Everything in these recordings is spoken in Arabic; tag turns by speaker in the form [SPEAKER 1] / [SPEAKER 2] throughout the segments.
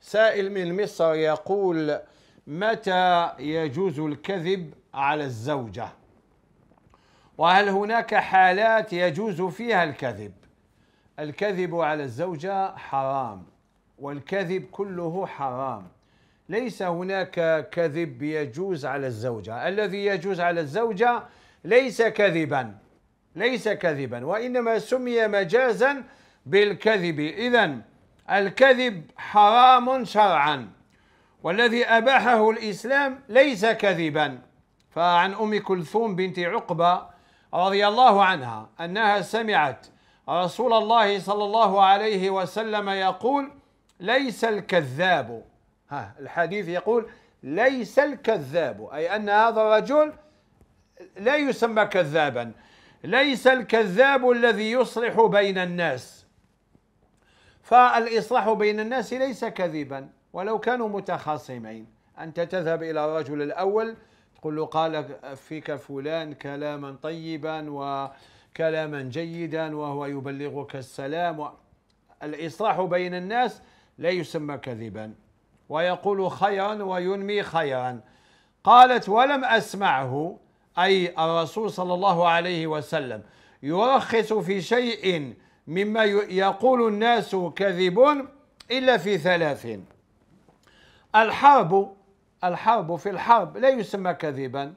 [SPEAKER 1] سائل من مصر يقول متى يجوز الكذب على الزوجة وهل هناك حالات يجوز فيها الكذب الكذب على الزوجة حرام والكذب كله حرام ليس هناك كذب يجوز على الزوجة الذي يجوز على الزوجة ليس كذبا ليس كذبا وإنما سمي مجازا بالكذب إذن الكذب حرام شرعا والذي أباحه الإسلام ليس كذبا فعن أم كلثوم بنت عقبة رضي الله عنها أنها سمعت رسول الله صلى الله عليه وسلم يقول ليس الكذاب ها الحديث يقول ليس الكذاب أي أن هذا الرجل لا يسمى كذابا ليس الكذاب الذي يصلح بين الناس فالإصلاح بين الناس ليس كذبا ولو كانوا متخاصمين أنت تذهب إلى الرجل الأول تقول له قال فيك فلان كلاما طيبا وكلاما جيدا وهو يبلغك السلام الإصلاح بين الناس لا يسمى كذبا ويقول خيرا وينمي خيرا قالت ولم أسمعه أي الرسول صلى الله عليه وسلم يرخص في شيء مما يقول الناس كذب إلا في ثلاث الحرب الحرب في الحرب لا يسمى كذبا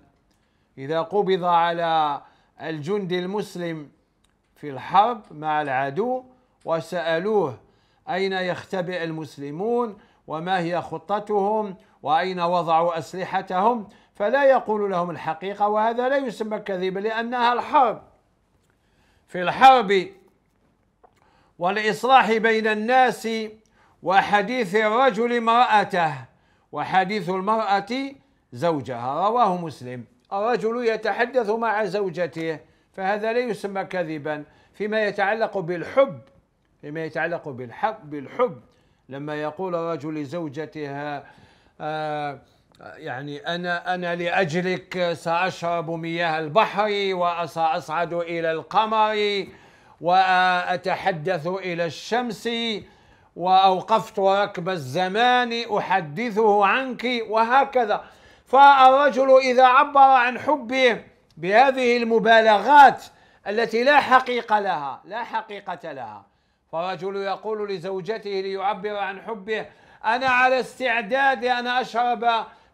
[SPEAKER 1] إذا قبض على الجند المسلم في الحرب مع العدو وسألوه أين يختبئ المسلمون وما هي خطتهم وأين وضعوا أسلحتهم فلا يقول لهم الحقيقة وهذا لا يسمى كذبا لأنها الحرب في الحرب والإصلاح بين الناس وحديث الرجل امرأته وحديث المرأة زوجها رواه مسلم الرجل يتحدث مع زوجته فهذا لا يسمى كذبا فيما يتعلق بالحب فيما يتعلق بالحب بالحب لما يقول الرجل لزوجتها آه يعني انا انا لاجلك ساشرب مياه البحر وساصعد الى القمر وأتحدث إلى الشمس وأوقفت ركب الزمان أحدثه عنك وهكذا فالرجل إذا عبر عن حبه بهذه المبالغات التي لا حقيقة لها لا حقيقة لها فرجل يقول لزوجته ليعبر عن حبه أنا على استعداد أن أشرب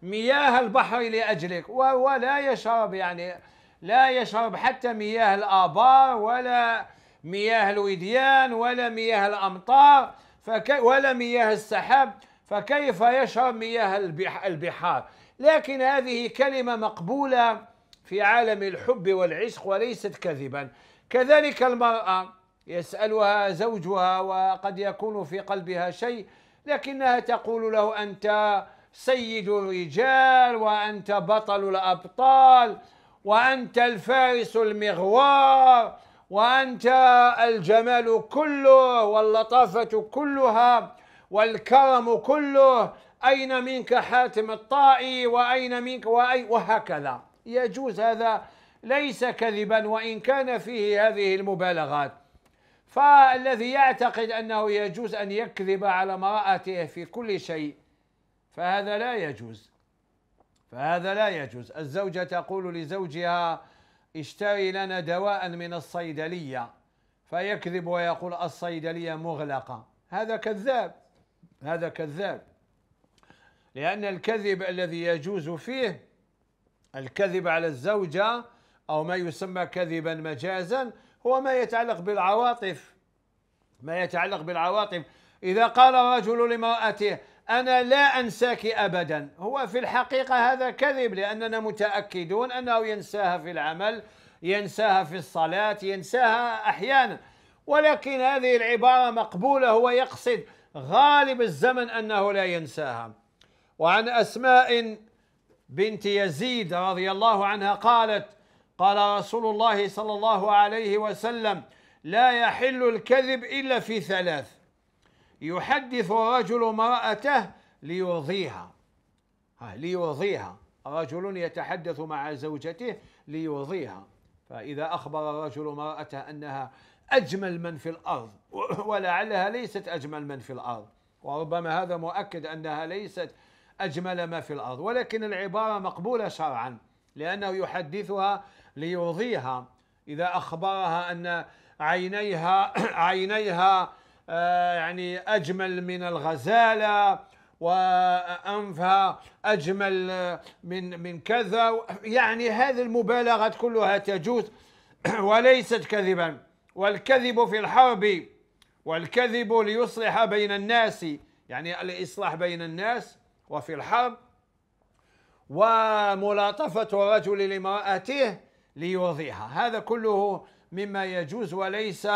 [SPEAKER 1] مياه البحر لأجلك ولا يشرب يعني لا يشرب حتى مياه الآبار ولا مياه الوديان ولا مياه الأمطار فكي ولا مياه السحاب فكيف يشرب مياه البحار لكن هذه كلمة مقبولة في عالم الحب والعشق وليست كذبا كذلك المرأة يسألها زوجها وقد يكون في قلبها شيء لكنها تقول له أنت سيد الرجال وأنت بطل الأبطال وأنت الفارس المغوار وأنت الجمال كله واللطافة كلها والكرم كله أين منك حاتم الطائي وأين منك وأي وهكذا يجوز هذا ليس كذبا وإن كان فيه هذه المبالغات فالذي يعتقد أنه يجوز أن يكذب على امرأته في كل شيء فهذا لا يجوز فهذا لا يجوز الزوجة تقول لزوجها اشتري لنا دواء من الصيدلية فيكذب ويقول الصيدلية مغلقة هذا كذاب هذا كذاب لأن الكذب الذي يجوز فيه الكذب على الزوجة أو ما يسمى كذبا مجازا هو ما يتعلق بالعواطف ما يتعلق بالعواطف إذا قال رجل لامرأته أنا لا أنساك أبدا هو في الحقيقة هذا كذب لأننا متأكدون أنه ينساها في العمل ينساها في الصلاة ينساها أحيانا ولكن هذه العبارة مقبولة هو يقصد غالب الزمن أنه لا ينساها وعن أسماء بنت يزيد رضي الله عنها قالت قال رسول الله صلى الله عليه وسلم لا يحل الكذب إلا في ثلاث يحدث الرجل امرأته ليرضيها ليرضيها رجل يتحدث مع زوجته ليرضيها فإذا أخبر الرجل امرأته أنها أجمل من في الأرض ولعلها ليست أجمل من في الأرض وربما هذا مؤكد أنها ليست أجمل ما في الأرض ولكن العبارة مقبولة شرعا لأنه يحدثها ليرضيها إذا أخبرها أن عينيها عينيها آه، يعني أجمل من الغزالة وأنفها أجمل من من كذا يعني هذه المبالغات كلها تجوز وليست كذبا والكذب في الحرب والكذب ليصلح بين الناس يعني الإصلاح بين الناس وفي الحرب وملاطفة الرجل لامرأته ليرضيها هذا كله مما يجوز وليس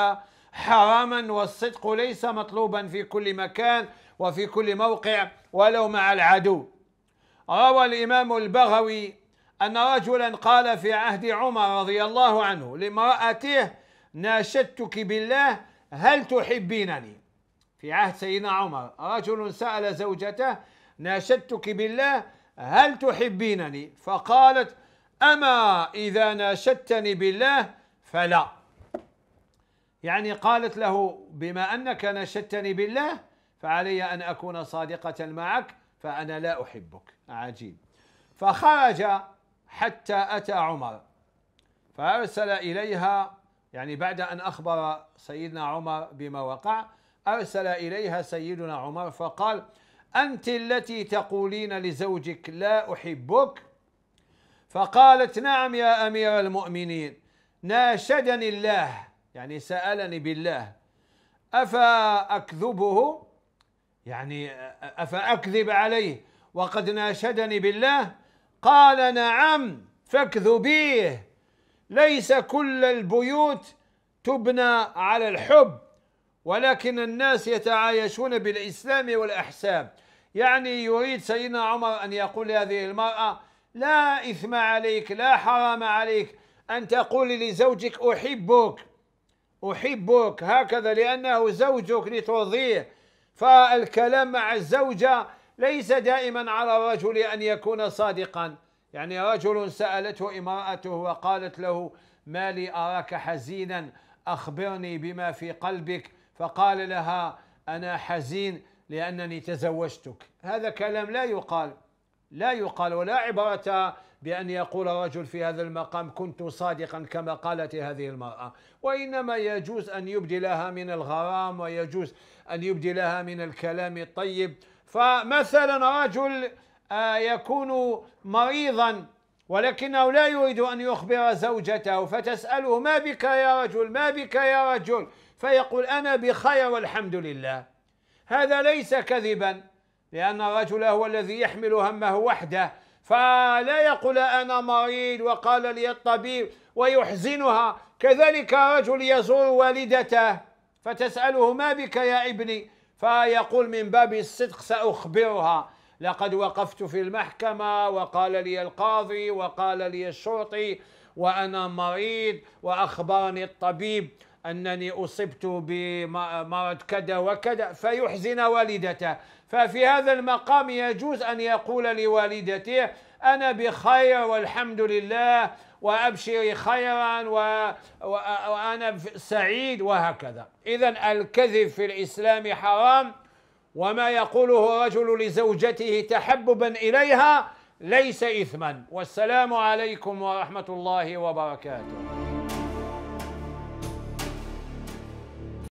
[SPEAKER 1] حراما والصدق ليس مطلوبا في كل مكان وفي كل موقع ولو مع العدو روى الامام البغوي ان رجلا قال في عهد عمر رضي الله عنه لامراته ناشدتك بالله هل تحبينني في عهد سيدنا عمر رجل سال زوجته ناشدتك بالله هل تحبينني فقالت اما اذا ناشدتني بالله فلا يعني قالت له بما انك نشدتني بالله فعلي ان اكون صادقه معك فانا لا احبك عجيب فخرج حتى اتى عمر فارسل اليها يعني بعد ان اخبر سيدنا عمر بما وقع ارسل اليها سيدنا عمر فقال انت التي تقولين لزوجك لا احبك فقالت نعم يا امير المؤمنين ناشدني الله يعني سألني بالله أفأكذبه يعني أفأكذب عليه وقد ناشدني بالله قال نعم فاكذبيه ليس كل البيوت تبنى على الحب ولكن الناس يتعايشون بالإسلام والأحساب يعني يريد سيدنا عمر أن يقول لهذه المرأة لا إثم عليك لا حرام عليك أن تقول لزوجك أحبك أحبك هكذا لأنه زوجك لترضيه فالكلام مع الزوجة ليس دائما على الرجل أن يكون صادقا يعني رجل سألته امرأته وقالت له ما لي أراك حزينا أخبرني بما في قلبك فقال لها أنا حزين لأنني تزوجتك هذا كلام لا يقال لا يقال ولا عبرة بأن يقول رجل في هذا المقام كنت صادقا كما قالت هذه المرأة وإنما يجوز أن يبدلها من الغرام ويجوز أن يبدلها من الكلام الطيب فمثلا رجل آه، يكون مريضا ولكنه لا يريد أن يخبر زوجته فتسأله ما بك يا رجل ما بك يا رجل فيقول أنا بخير والحمد لله هذا ليس كذبا لأن الرجل هو الذي يحمل همه وحده فلا يقول أنا مريض وقال لي الطبيب ويحزنها كذلك رجل يزور والدته فتسأله ما بك يا ابني فيقول من باب الصدق سأخبرها لقد وقفت في المحكمة وقال لي القاضي وقال لي الشرطي وأنا مريض وأخبرني الطبيب أنني أصبت بمرض كذا وكذا فيحزن والدته ففي هذا المقام يجوز أن يقول لوالدته أنا بخير والحمد لله وأبشري خيرا وأنا سعيد وهكذا إذا الكذب في الإسلام حرام وما يقوله رجل لزوجته تحببا إليها ليس إثما والسلام عليكم ورحمة الله وبركاته